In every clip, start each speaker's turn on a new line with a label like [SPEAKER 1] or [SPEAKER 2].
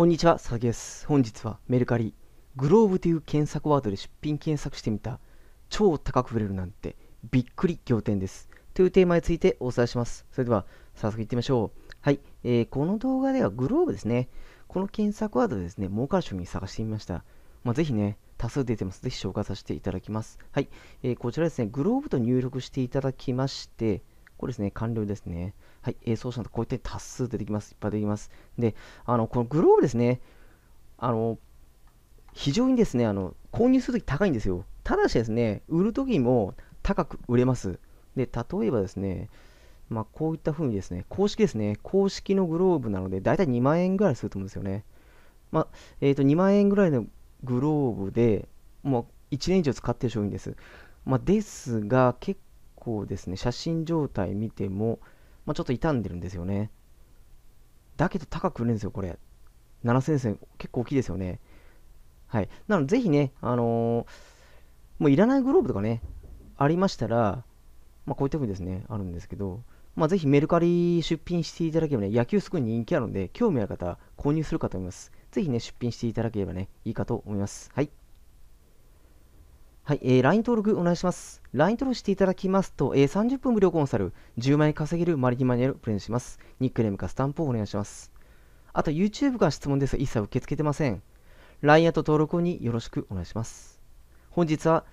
[SPEAKER 1] こんにちは、佐々木です。本日はメルカリ、グローブという検索ワードで出品検索してみた、超高く売れるなんて、びっくり仰天です。というテーマについてお伝えします。それでは、早速いってみましょう。はい、えー、この動画ではグローブですね。この検索ワードでですね、儲かる商品探してみました。まあ、ぜひね、多数出てます。ぜひ紹介させていただきます。はい、えー、こちらですね、グローブと入力していただきまして、これですね、完了ですね。はい、えー、そうしたすと、こういった多数出てきます。いっぱい出てきます。で、あの、このグローブですね、あの、非常にですね、あの、購入するとき高いんですよ。ただしですね、売るときも高く売れます。で、例えばですね、まあ、こういった風にですね、公式ですね、公式のグローブなので、だいたい2万円ぐらいすると思うんですよね。まあ、えっ、ー、と、2万円ぐらいのグローブで、もう1年以上使ってる商品です。まあ、ですが、結構ですね、写真状態見ても、まあ、ちょっと傷んでるんですよね。だけど高く売れるんですよ、これ。7000円、結構大きいですよね。はい。なので、ぜひね、あのー、もういらないグローブとかね、ありましたら、まあ、こういったふうにですね、あるんですけど、まあ、ぜひメルカリ出品していただければね、野球すごい人気あるので、興味ある方、購入するかと思います。ぜひね、出品していただければね、いいかと思います。はい。はい、えー、LINE 登録お願いします。LINE 登録していただきますと、えー、30分無料コンサル、10万円稼げるマリティマニュアルプレゼンします。ニックネームかスタンプをお願いします。あと、YouTube から質問ですが、一切受け付けてません。LINE アット登録によろしくお願いします。本日は、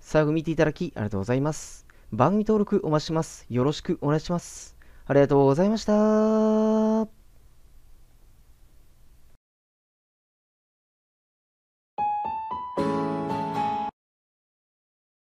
[SPEAKER 1] 最後見ていただきありがとうございます。番組登録お待ちします。よろしくお願いします。ありがとうございました。